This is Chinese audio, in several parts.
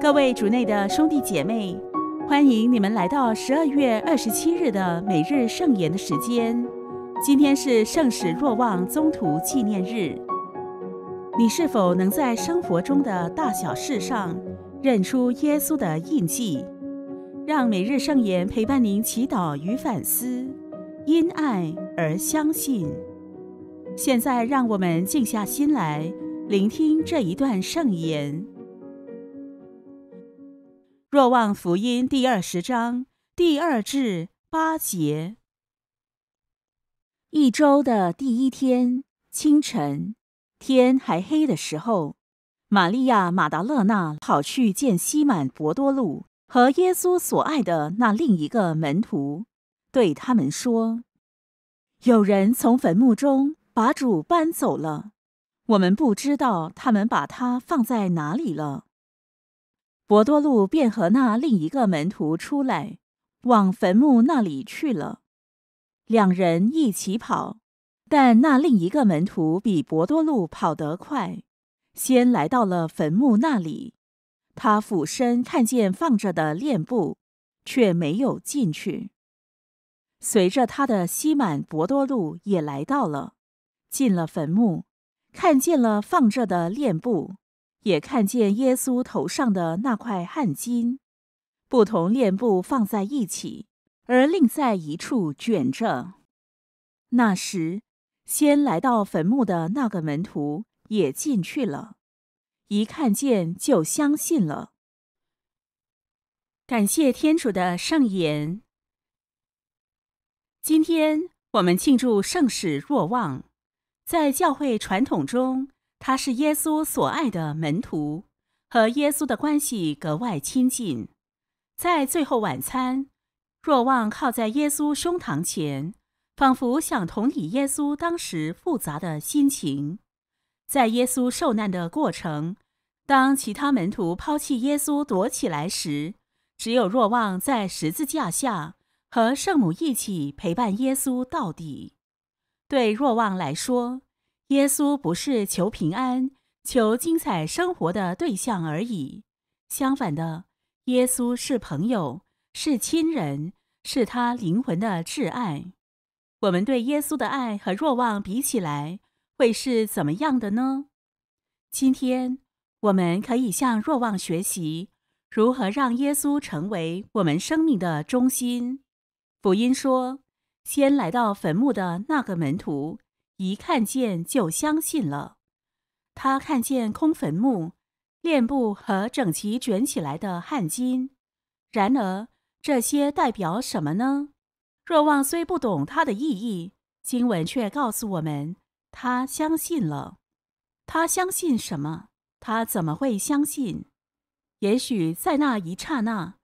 各位主内的兄弟姐妹，欢迎你们来到十二月二十七日的每日圣言的时间。今天是圣使若望宗徒纪念日。你是否能在生活中的大小事上认出耶稣的印记？让每日圣言陪伴您祈祷与反思，因爱而相信。现在，让我们静下心来聆听这一段圣言。若望福音第二十章第二至八节：一周的第一天清晨，天还黑的时候，玛利亚马达勒纳跑去见西满伯多禄和耶稣所爱的那另一个门徒，对他们说：“有人从坟墓中把主搬走了，我们不知道他们把他放在哪里了。”博多禄便和那另一个门徒出来，往坟墓那里去了。两人一起跑，但那另一个门徒比博多禄跑得快，先来到了坟墓那里。他俯身看见放着的殓布，却没有进去。随着他的西满博多禄也来到了，进了坟墓，看见了放着的殓布。也看见耶稣头上的那块汗巾，不同链布放在一起，而另在一处卷着。那时，先来到坟墓的那个门徒也进去了，一看见就相信了。感谢天主的圣言。今天我们庆祝圣史若望，在教会传统中。他是耶稣所爱的门徒，和耶稣的关系格外亲近。在最后晚餐，若望靠在耶稣胸膛前，仿佛想同理耶稣当时复杂的心情。在耶稣受难的过程，当其他门徒抛弃耶稣躲起来时，只有若望在十字架下和圣母一起陪伴耶稣到底。对若望来说，耶稣不是求平安、求精彩生活的对象而已。相反的，耶稣是朋友，是亲人，是他灵魂的挚爱。我们对耶稣的爱和若望比起来，会是怎么样的呢？今天，我们可以向若望学习，如何让耶稣成为我们生命的中心。福音说：“先来到坟墓的那个门徒。”一看见就相信了。他看见空坟墓、殓布和整齐卷起来的汗巾。然而，这些代表什么呢？若望虽不懂它的意义，经文却告诉我们，他相信了。他相信什么？他怎么会相信？也许在那一刹那，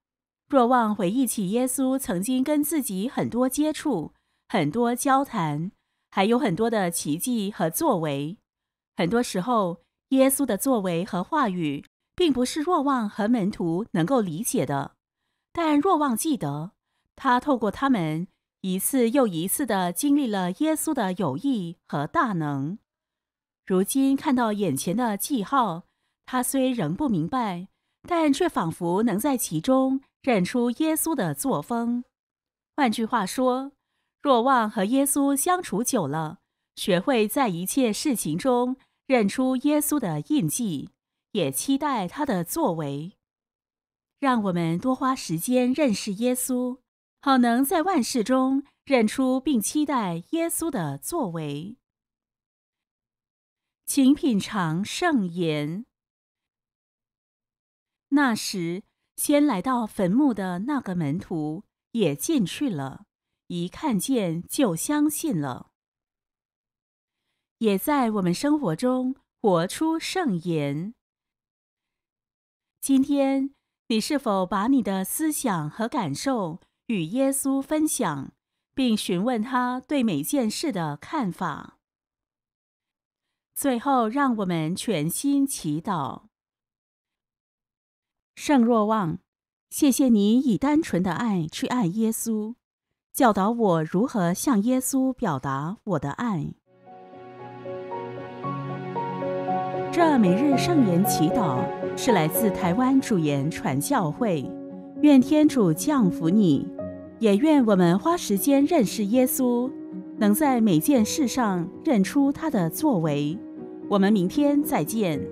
若望回忆起耶稣曾经跟自己很多接触、很多交谈。还有很多的奇迹和作为，很多时候，耶稣的作为和话语并不是若望和门徒能够理解的。但若望记得，他透过他们一次又一次的经历了耶稣的友谊和大能。如今看到眼前的记号，他虽仍不明白，但却仿佛能在其中认出耶稣的作风。换句话说。若望和耶稣相处久了，学会在一切事情中认出耶稣的印记，也期待他的作为。让我们多花时间认识耶稣，好能在万事中认出并期待耶稣的作为。请品尝圣言。那时，先来到坟墓的那个门徒也进去了。一看见就相信了，也在我们生活中活出圣言。今天，你是否把你的思想和感受与耶稣分享，并询问他对每件事的看法？最后，让我们全心祈祷：圣若望，谢谢你以单纯的爱去爱耶稣。教导我如何向耶稣表达我的爱。这每日圣言祈祷是来自台湾主言传教会。愿天主降福你，也愿我们花时间认识耶稣，能在每件事上认出他的作为。我们明天再见。